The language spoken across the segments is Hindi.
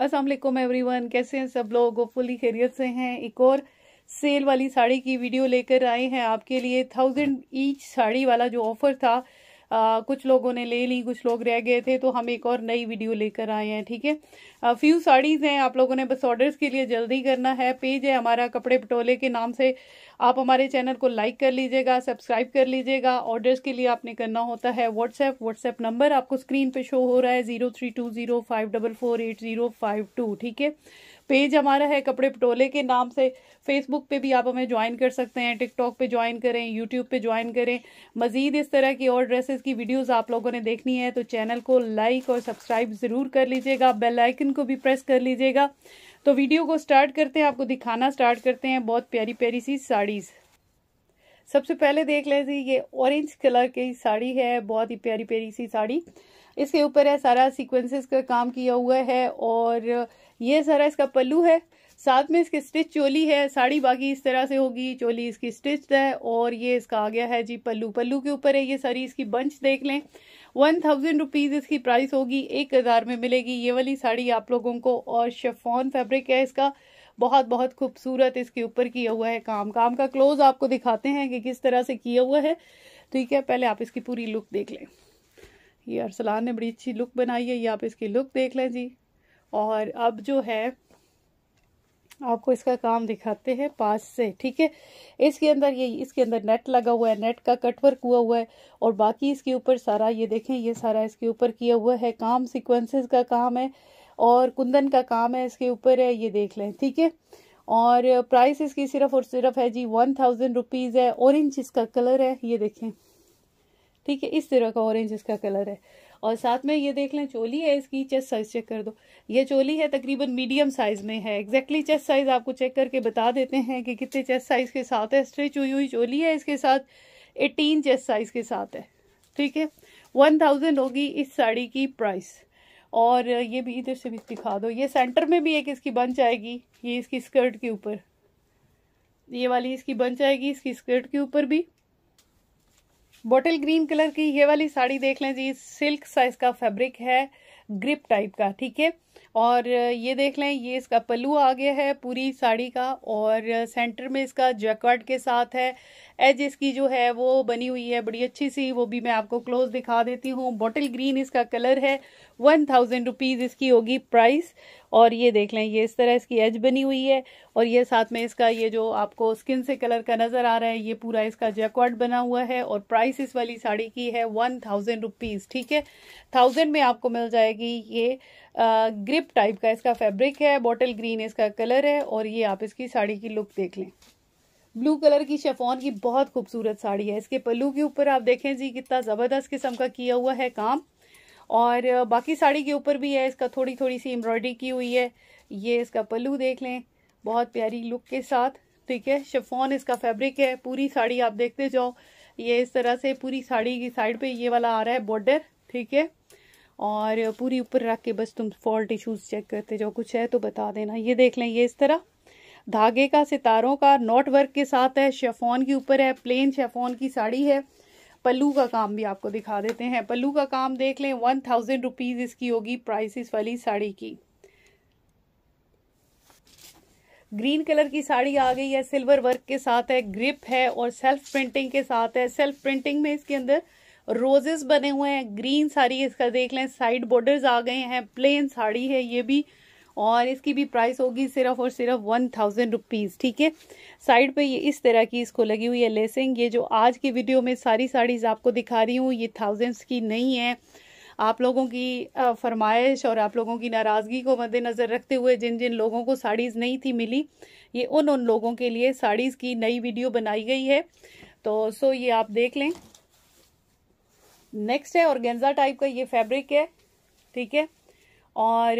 असल एवरी वन कैसे हैं सब लोग फुली खैरियत से हैं एक और सेल वाली साड़ी की वीडियो लेकर आए हैं आपके लिए थाउजेंड ईच साड़ी वाला जो ऑफर था आ, कुछ लोगों ने ले ली कुछ लोग रह गए थे तो हम एक और नई वीडियो लेकर आए हैं ठीक है फ्यू साड़ीज़ हैं आप लोगों ने बस ऑर्डर्स के लिए जल्दी करना है पेज है हमारा कपड़े पटोले के नाम से आप हमारे चैनल को लाइक कर लीजिएगा सब्सक्राइब कर लीजिएगा ऑर्डर्स के लिए आपने करना होता है व्हाट्सएप व्हाट्सएप नंबर आपको स्क्रीन पे शो हो रहा है zero three two zero five double four eight zero five two ठीक है पेज हमारा है कपड़े पटोले के नाम से फेसबुक पे भी आप हमें ज्वाइन कर सकते हैं टिकटॉक पे ज्वाइन करें यूट्यूब पे ज्वाइन करें मज़ीद इस तरह की और ड्रेसेस की वीडियोस आप लोगों ने देखनी है तो चैनल को लाइक और सब्सक्राइब ज़रूर कर लीजिएगा बेल आइकन को भी प्रेस कर लीजिएगा तो वीडियो को स्टार्ट करते हैं आपको दिखाना स्टार्ट करते हैं बहुत प्यारी प्यारी सी साड़ीज़ सबसे पहले देख लेते जी ये ऑरेंज कलर की साड़ी है बहुत ही प्यारी प्यारी सी साड़ी इसके ऊपर है सारा सीक्वेंसेस का काम किया हुआ है और ये सारा इसका पल्लू है साथ में इसकी स्टिच चोली है साड़ी बाकी इस तरह से होगी चोली इसकी स्टिच है और ये इसका आ गया है जी पल्लू पल्लू के ऊपर है ये सारी इसकी बंच देख लें वन थाउजेंड रुपीज़ इसकी प्राइस होगी एक हज़ार में मिलेगी ये वाली साड़ी आप लोगों को और शेफॉन फैब्रिक है इसका बहुत बहुत खूबसूरत इसके ऊपर किया हुआ है काम काम का क्लोज आपको दिखाते हैं कि किस तरह से किया हुआ है ठीक है पहले आप इसकी पूरी लुक देख लें ये अरसलान ने बड़ी अच्छी लुक बनाई है ये आप इसकी लुक देख लें जी और अब जो है आपको इसका काम दिखाते हैं पास से ठीक है इसके अंदर ये इसके अंदर नेट लगा हुआ है नेट का कटवर्क हुआ हुआ है और बाकी इसके ऊपर सारा ये देखें ये सारा इसके ऊपर किया हुआ है काम सिक्वेंसेस का काम है और कुंदन का काम है इसके ऊपर है ये देख लें ठीक है और प्राइस इसकी सिर्फ और सिर्फ है जी वन थाउजेंड रुपीज़ है ऑरेंज इसका कलर है ये देखें ठीक है इस तरह का ऑरेंज इसका कलर है और साथ में ये देख लें चोली है इसकी चेस्ट साइज चेक कर दो ये चोली है तकरीबन मीडियम साइज में है एग्जैक्टली चेस्ट साइज आपको चेक करके बता देते हैं कि कितने चेस्ट साइज के साथ है स्ट्रेच हुई हुई चोली है इसके साथ एटीन चेस्ट साइज के साथ है ठीक है वन थाउजेंड होगी इस साड़ी की प्राइस और ये भी इधर से भी दिखा दो ये सेंटर में भी एक इसकी बंच आएगी ये इसकी स्कर्ट के ऊपर ये वाली इसकी बंच आएगी इसकी स्कर्ट के ऊपर भी बॉटल ग्रीन कलर की ये वाली साड़ी देख लें जी सिल्क साइज का फैब्रिक है ग्रिप टाइप का ठीक है और ये देख लें ये इसका पल्लू आ गया है पूरी साड़ी का और सेंटर में इसका जैकवाड के साथ है एज इसकी जो है वो बनी हुई है बड़ी अच्छी सी वो भी मैं आपको क्लोज दिखा देती हूँ बॉटल ग्रीन इसका कलर है वन थाउजेंड रुपीज़ इसकी होगी प्राइस और ये देख लें ये इस तरह इसकी एज बनी हुई है और ये साथ में इसका ये जो आपको स्किन से कलर का नज़र आ रहा है ये पूरा इसका जैकवाड बना हुआ है और प्राइस इस वाली साड़ी की है वन थाउजेंड रुपीज़ ठीक है थाउजेंड में आपको मिल जाएगी ये आ, ग्रिप टाइप का इसका फैब्रिक है बॉटल ग्रीन इसका कलर है और ये आप इसकी साड़ी की लुक देख लें ब्लू कलर की शेफोन की बहुत खूबसूरत साड़ी है इसके पल्लू के ऊपर आप देखें जी कितना ज़बरदस्त किस्म का किया हुआ है काम और बाकी साड़ी के ऊपर भी है इसका थोड़ी थोड़ी सी एम्ब्रॉयडरी की हुई है ये इसका पल्लू देख लें बहुत प्यारी लुक के साथ ठीक है शेफोन इसका फैब्रिक है पूरी साड़ी आप देखते जाओ ये इस तरह से पूरी साड़ी की साइड पे ये वाला आ रहा है बॉर्डर ठीक है और पूरी ऊपर रख के बस तुम फॉल्ट इशूज चेक करते जाओ कुछ है तो बता देना ये देख लें ये इस तरह धागे का सितारों का नॉट वर्क के साथ है शेफोन के ऊपर है प्लेन शेफोन की साड़ी है पल्लू का काम भी आपको दिखा देते हैं पल्लू का काम देख लें वन थाउजेंड रुपीज़ इसकी होगी प्राइस इस वाली साड़ी की ग्रीन कलर की साड़ी आ गई है सिल्वर वर्क के साथ है ग्रिप है और सेल्फ प्रिंटिंग के साथ है सेल्फ प्रिंटिंग में इसके अंदर रोजेस बने हुए हैं ग्रीन साड़ी इसका देख लें साइड बॉर्डर्स आ गए हैं प्लेन साड़ी है ये भी और इसकी भी प्राइस होगी सिर्फ और सिर्फ वन थाउजेंड रुपीज़ ठीक है साइड पे ये इस तरह की इसको लगी हुई है लेसिंग ये जो आज की वीडियो में सारी साड़ीज़ आपको दिखा रही हूँ ये थाउजेंड्स की नहीं है आप लोगों की फरमाइश और आप लोगों की नाराज़गी को मद्देनज़र रखते हुए जिन जिन लोगों को साड़ीज़ नहीं थी मिली ये उन उन लोगों के लिए साड़ीज़ की नई वीडियो बनाई गई है तो सो ये आप देख लें नेक्स्ट है और गेंजा टाइप का ये फैब्रिक है ठीक है और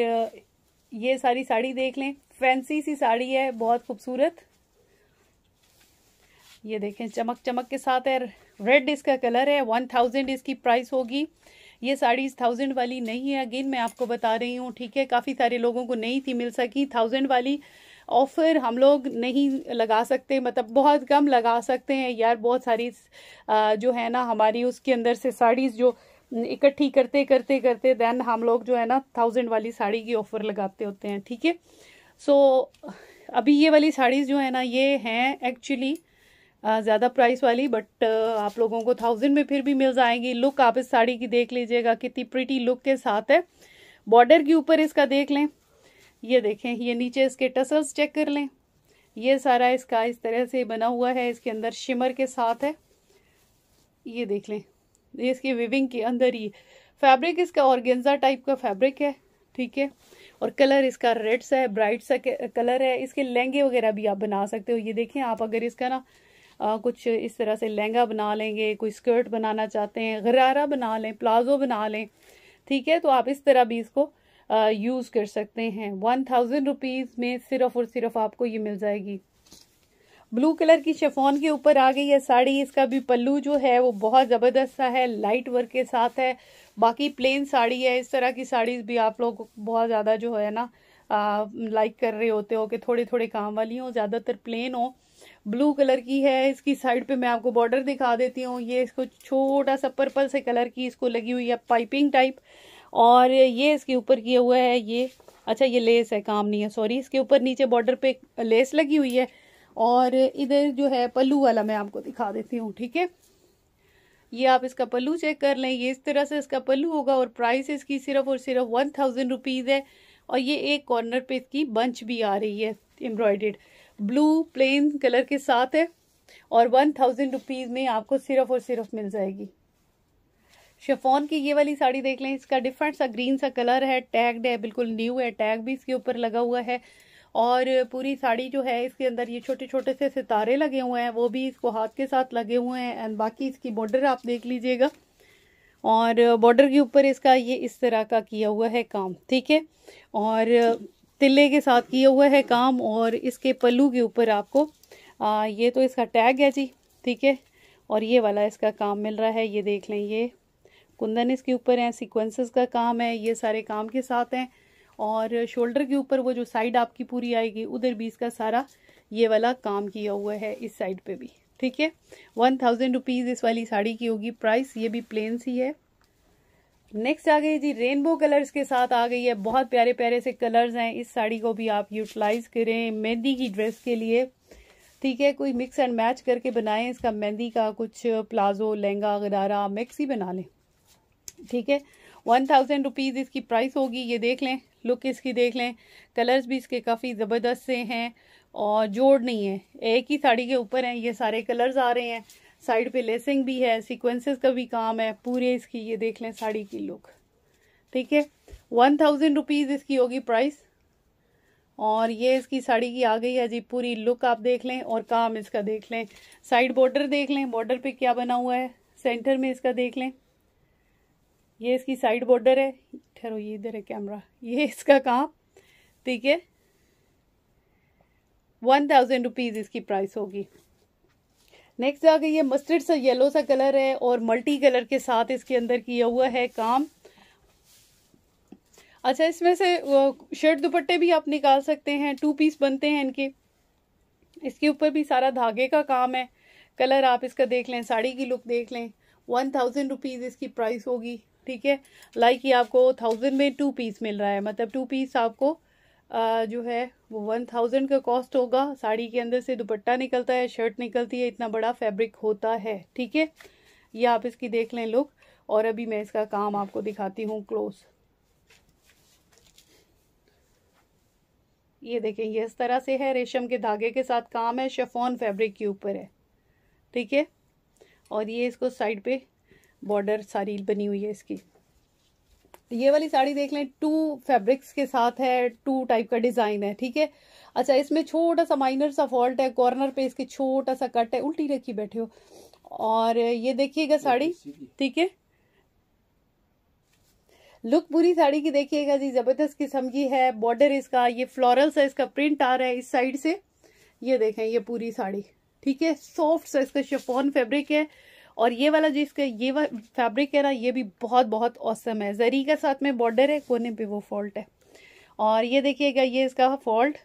ये सारी साड़ी देख लें फैंसी सी साड़ी है बहुत खूबसूरत ये देखें चमक चमक के साथ है रेड इसका कलर है वन थाउजेंड इसकी प्राइस होगी ये साड़ी थाउजेंड वाली नहीं है अगेन मैं आपको बता रही हूँ ठीक है काफ़ी सारे लोगों को नहीं थी मिल सकी थाउजेंड वाली ऑफ़र हम लोग नहीं लगा सकते मतलब बहुत कम लगा सकते हैं यार बहुत सारी जो है ना हमारी उसके अंदर से साड़ीज़ जो इकट्ठी करते करते करते देन हम लोग जो है ना थाउजेंड वाली साड़ी की ऑफर लगाते होते हैं ठीक है सो अभी ये वाली साड़ीज़ जो है ना ये हैं एक्चुअली ज़्यादा प्राइस वाली बट आप लोगों को थाउजेंड में फिर भी मिल जाएंगी लुक आप इस साड़ी की देख लीजिएगा कितनी प्रिटी लुक के साथ है बॉर्डर के ऊपर इसका देख लें ये देखें ये नीचे इसके टसल्स चेक कर लें ये सारा इसका इस तरह से बना हुआ है इसके अंदर शिमर के साथ है ये देख लें ये इसकी विविंग के अंदर ही फैब्रिक इसका ऑर्गेंजा टाइप का फैब्रिक है ठीक है और कलर इसका रेड सा है ब्राइट सा कलर है इसके लहंगे वगैरह भी आप बना सकते हो ये देखें आप अगर इसका ना आ, कुछ इस तरह से लहंगा बना लेंगे कोई स्कर्ट बनाना चाहते हैं गरारा बना लें प्लाजो बना लें ठीक है तो आप इस तरह भी इसको यूज़ कर सकते हैं वन थाउजेंड रुपीज़ में सिर्फ और सिर्फ आपको ये मिल जाएगी ब्लू कलर की शेफोन के ऊपर आ गई है साड़ी इसका भी पल्लू जो है वो बहुत ज़बरदस्त सा है लाइट वर्क के साथ है बाकी प्लेन साड़ी है इस तरह की साड़ीज़ भी आप लोग बहुत ज़्यादा जो है ना लाइक कर रहे होते हो कि थोड़े थोड़े काम वाली हों ज़्यादातर प्लेन हो ब्लू कलर की है इसकी साइड पे मैं आपको बॉर्डर दिखा देती हूँ ये इसको छोटा सा पर्पल से कलर की इसको लगी हुई है पाइपिंग टाइप और ये इसके ऊपर किया हुआ है ये अच्छा ये लेस है काम नहीं है सॉरी इसके ऊपर नीचे बॉर्डर पे लेस लगी हुई है और इधर जो है पल्लू वाला मैं आपको दिखा देती हूँ ठीक है ये आप इसका पल्लू चेक कर लें ये इस तरह से इसका पल्लू होगा और प्राइस इसकी सिर्फ और सिर्फ वन थाउजेंड रुपीज़ है और ये एक कॉर्नर पे इसकी बंच भी आ रही है एम्ब्रॉयडेड ब्लू प्लेन कलर के साथ है और वन थाउजेंड रुपीज़ में आपको सिर्फ और सिर्फ मिल जाएगी शेफोन की ये वाली साड़ी देख लें इसका डिफरेंट सा ग्रीन सा कलर है टैग्ड है बिल्कुल न्यू है टैग भी इसके ऊपर लगा हुआ है और पूरी साड़ी जो है इसके अंदर ये छोटे छोटे से सितारे लगे हुए हैं वो भी इसको हाथ के साथ लगे हुए हैं एंड बाकी इसकी बॉर्डर आप देख लीजिएगा और बॉर्डर के ऊपर इसका ये इस तरह का किया हुआ है काम ठीक है और तिल्ले के साथ किया हुआ है काम और इसके पल्लू के ऊपर आपको आ, ये तो इसका टैग है जी ठीक है और ये वाला इसका काम मिल रहा है ये देख लें ये कुंदन इसके ऊपर है सीक्वेंसेस का काम है ये सारे काम के साथ हैं और शोल्डर के ऊपर वो जो साइड आपकी पूरी आएगी उधर भी इसका सारा ये वाला काम किया हुआ है इस साइड पे भी ठीक है वन थाउजेंड रुपीज़ इस वाली साड़ी की होगी प्राइस ये भी प्लेन सी है नेक्स्ट आ गई जी रेनबो कलर्स के साथ आ गई है बहुत प्यारे प्यारे से कलर्स हैं इस साड़ी को भी आप यूटिलाइज करें मेहंदी की ड्रेस के लिए ठीक है कोई मिक्स एंड मैच करके बनाएं इसका मेहंदी का कुछ प्लाजो लहंगा गदारा मिक्स ही बना लें ठीक है वन थाउजेंड रुपीज़ इसकी प्राइस होगी ये देख लें लुक इसकी देख लें कलर्स भी इसके काफ़ी ज़बरदस्त से हैं और जोड़ नहीं है एक ही साड़ी के ऊपर हैं ये सारे कलर्स आ रहे हैं साइड पे लेसिंग भी है सीक्वेंसेस का भी काम है पूरे इसकी ये देख लें साड़ी की लुक ठीक है वन थाउजेंड रुपीज़ इसकी होगी प्राइस और ये इसकी साड़ी की आ गई है जी पूरी लुक आप देख लें और काम इसका देख लें साइड बॉर्डर देख लें बॉर्डर पे क्या बना हुआ है सेंटर में इसका देख लें ये इसकी साइड बॉर्डर है ठहरो ये इधर है कैमरा ये इसका काम ठीक है वन थाउजेंड रुपीज़ इसकी प्राइस होगी नेक्स्ट आ गई ये मस्टर्ड सा येलो सा कलर है और मल्टी कलर के साथ इसके अंदर किया हुआ है काम अच्छा इसमें से शर्ट दुपट्टे भी आप निकाल सकते हैं टू पीस बनते हैं इनके इसके ऊपर भी सारा धागे का काम है कलर आप इसका देख लें साड़ी की लुक देख लें वन थाउजेंड रुपीज़ इसकी प्राइस होगी ठीक है लाइक ये आपको थाउजेंड में टू पीस मिल रहा है मतलब टू पीस आपको आ, जो है वो वन थाउजेंड का कॉस्ट होगा साड़ी के अंदर से दुपट्टा निकलता है शर्ट निकलती है इतना बड़ा फैब्रिक होता है ठीक है ये आप इसकी देख लें लुक और अभी मैं इसका काम आपको दिखाती हूँ क्लोज ये देखें ये इस तरह से है रेशम के धागे के साथ काम है शेफोन फैब्रिक के ऊपर है ठीक है और ये इसको साइड पे बॉर्डर सारी बनी हुई है इसकी ये वाली साड़ी देख लें टू फैब्रिक्स के साथ है टू टाइप का डिज़ाइन है ठीक है अच्छा इसमें छोटा सा माइनर सा फॉल्ट है कॉर्नर पे इसके छोटा सा कट है उल्टी रखी बैठे हो और ये देखिएगा साड़ी ठीक है लुक पूरी साड़ी की देखिएगा जी जबरदस्त किस्म की है बॉर्डर इसका ये फ्लोरल सा इसका प्रिंट आ रहा है इस साइड से ये देखें ये पूरी साड़ी ठीक है सॉफ्ट सा इसका शेफोन फेब्रिक है और ये वाला जो इसका ये फैब्रिक है ना ये भी बहुत बहुत औसम है जरी का साथ में बॉर्डर है कोने पे वो फॉल्ट है और ये देखिएगा ये इसका फॉल्ट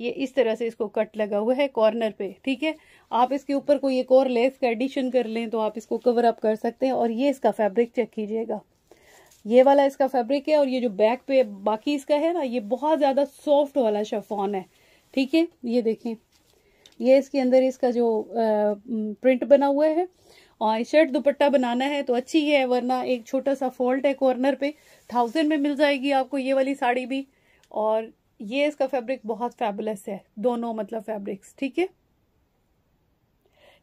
ये इस तरह से इसको कट लगा हुआ है कॉर्नर पे ठीक है आप इसके ऊपर कोई एक और लेस का एडिशन कर लें तो आप इसको कवर अप कर सकते हैं और ये इसका फैब्रिक चेक कीजिएगा ये वाला इसका फैब्रिक है और ये जो बैक पे बाकी इसका है ना ये बहुत ज़्यादा सॉफ्ट वाला शफॉन है ठीक है ये देखें ये इसके अंदर इसका जो प्रिंट बना हुआ है और शर्ट दुपट्टा बनाना है तो अच्छी है वरना एक छोटा सा फॉल्ट है कॉर्नर पे थाउजेंड में मिल जाएगी आपको ये वाली साड़ी भी और ये इसका फैब्रिक बहुत फैबुलस है दोनों मतलब फैब्रिक्स ठीक है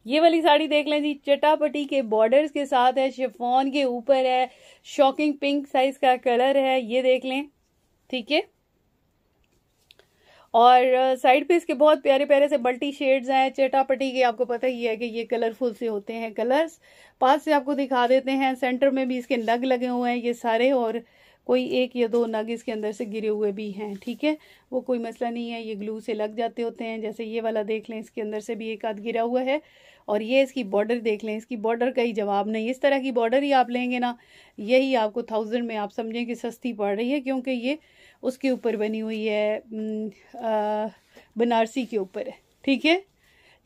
ये वाली साड़ी देख लें जी चटापटी के बॉर्डर्स के साथ है शिफोन के ऊपर है शॉकिंग पिंक साइज का कलर है ये देख लें ठीक है और साइड पे इसके बहुत प्यारे प्यारे से मल्टी शेड्स हैं चेटापटी के आपको पता ही है कि ये कलरफुल से होते हैं कलर्स पास से आपको दिखा देते हैं सेंटर में भी इसके नग लगे हुए हैं ये सारे और कोई एक या दो नग इसके अंदर से गिरे हुए भी हैं ठीक है वो कोई मसला नहीं है ये ग्लू से लग जाते होते हैं जैसे ये वाला देख लें इसके अंदर से भी एक आध गिरा हुआ है और ये इसकी बॉर्डर देख लें इसकी बॉर्डर का ही जवाब नहीं इस तरह की बॉर्डर ही आप लेंगे ना यही आपको थाउजेंड में आप समझें कि सस्ती पड़ रही है क्योंकि ये उसके ऊपर बनी हुई है बनारसी के ऊपर है ठीक है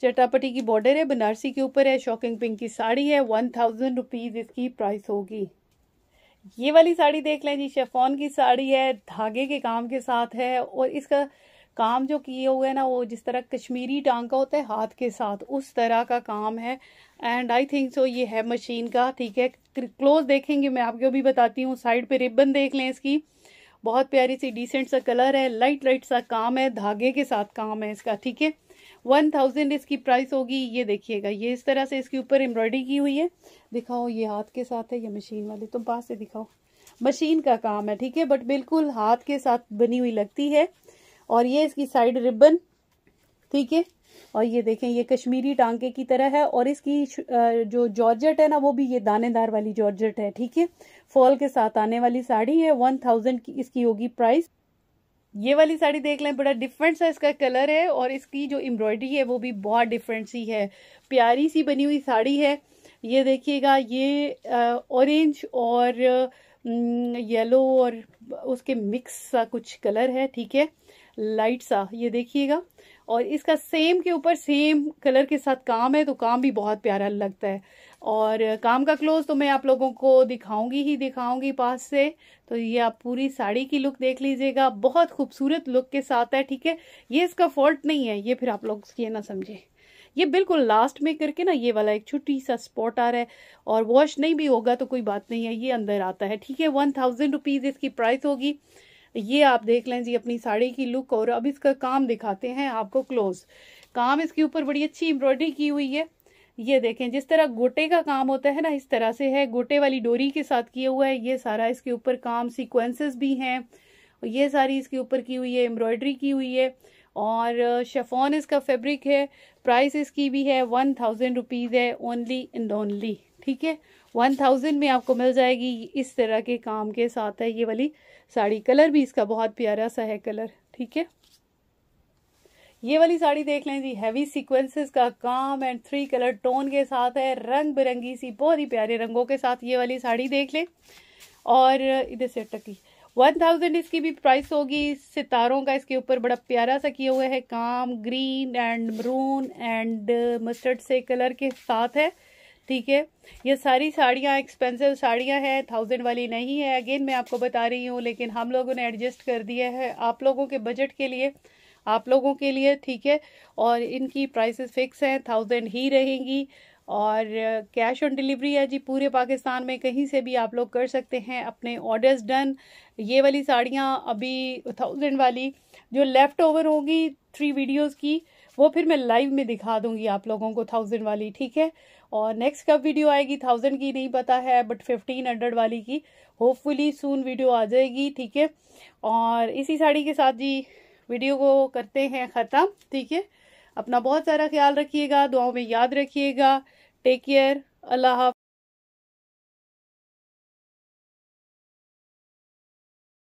चटापटी की बॉर्डर है बनारसी के ऊपर है शॉकिंग पिंक की साड़ी है वन थाउजेंड रुपीज़ इसकी प्राइस होगी ये वाली साड़ी देख लें जी शेफोन की साड़ी है धागे के काम के साथ है और इसका काम जो किए हुए है ना वो जिस तरह कश्मीरी टांग का होता है हाथ के साथ उस तरह का काम है एंड आई थिंक सो ये है मशीन का ठीक है क्लोज देखेंगे मैं आपको भी बताती हूँ साइड पे रिबन देख लें इसकी बहुत प्यारी सी डिसेंट सा कलर है लाइट लाइट सा काम है धागे के साथ काम है इसका ठीक है वन थाउजेंड इसकी प्राइस होगी ये देखिएगा ये इस तरह से इसके ऊपर एम्ब्रॉयडरी की हुई है दिखाओ ये हाथ के साथ है ये मशीन वाली तुम पास से दिखाओ मशीन का काम है ठीक है बट बिल्कुल हाथ के साथ बनी हुई लगती है और ये इसकी साइड रिबन ठीक है और ये देखें ये कश्मीरी टांके की तरह है और इसकी जो जॉर्जेट है ना वो भी ये दानेदार वाली जॉर्जेट है ठीक है फॉल के साथ आने वाली साड़ी है वन थाउजेंड की इसकी होगी प्राइस ये वाली साड़ी देख लें बड़ा डिफरेंट सा इसका कलर है और इसकी जो एम्ब्रॉयडरी है वो भी बहुत डिफरेंट सी है प्यारी सी बनी हुई साड़ी है ये देखिएगा ये ऑरेंज और येलो और उसके मिक्स सा कुछ कलर है ठीक है लाइट सा ये देखिएगा और इसका सेम के ऊपर सेम कलर के साथ काम है तो काम भी बहुत प्यारा लगता है और काम का क्लोज तो मैं आप लोगों को दिखाऊंगी ही दिखाऊंगी पास से तो ये आप पूरी साड़ी की लुक देख लीजिएगा बहुत खूबसूरत लुक के साथ है ठीक है ये इसका फॉल्ट नहीं है ये फिर आप लोग ये ना समझें ये बिल्कुल लास्ट में करके ना ये वाला एक छोटी सा स्पॉट आ रहा है और वॉश नहीं भी होगा तो कोई बात नहीं है ये अंदर आता है ठीक है वन थाउजेंड रुपीज़ इसकी प्राइस होगी ये आप देख लें जी अपनी साड़ी की लुक और अब इसका काम दिखाते हैं आपको क्लोज काम इसके ऊपर बड़ी अच्छी एम्ब्रॉयडरी की हुई है ये देखें जिस तरह गोटे का काम होता है ना इस तरह से है गोटे वाली डोरी के साथ किया हुआ है ये सारा इसके ऊपर काम सिक्वेंसेस भी हैं ये सारी इसके ऊपर की हुई है एम्ब्रॉयडरी की हुई है और शेफोन इसका फैब्रिक है प्राइस इसकी भी है वन थाउजेंड रुपीज़ है ओनली एंड ओनली ठीक है वन थाउजेंड में आपको मिल जाएगी इस तरह के काम के साथ है ये वाली साड़ी कलर भी इसका बहुत प्यारा सा है कलर ठीक है ये वाली साड़ी देख लें जी हैवी सीक्वेंसेस का काम एंड थ्री कलर टोन के साथ है रंग बिरंगी सी बहुत ही प्यारे रंगों के साथ ये वाली साड़ी देख लें और इधर से टकी वन थाउजेंड इसकी भी प्राइस होगी सितारों का इसके ऊपर बड़ा प्यारा सा किया हुआ है काम green and maroon and mustard से कलर के साथ है ठीक है ये सारी साड़ियाँ एक्सपेंसिव साड़ियाँ हैं थाउजेंड वाली नहीं है अगेन मैं आपको बता रही हूँ लेकिन हम लोगों ने एडजस्ट कर दिया है आप लोगों के बजट के लिए आप लोगों के लिए ठीक है और इनकी प्राइसेस फिक्स हैं थाउजेंड ही रहेंगी और कैश ऑन डिलीवरी है जी पूरे पाकिस्तान में कहीं से भी आप लोग कर सकते हैं अपने ऑर्डर्स डन ये वाली साड़ियाँ अभी थाउजेंड वाली जो लेफ़्ट ओवर होगी थ्री वीडियोस की वो फिर मैं लाइव में दिखा दूंगी आप लोगों को थाउजेंड वाली ठीक है और नेक्स्ट कब वीडियो आएगी थाउजेंड की नहीं पता है बट फिफ्टीन हंड्रेड वाली की होपफुली सून वीडियो आ जाएगी ठीक है और इसी साड़ी के साथ जी वीडियो को करते हैं ख़त्म ठीक है अपना बहुत सारा ख्याल रखिएगा दुआओं में याद रखिएगा टेक केयर अल्लाह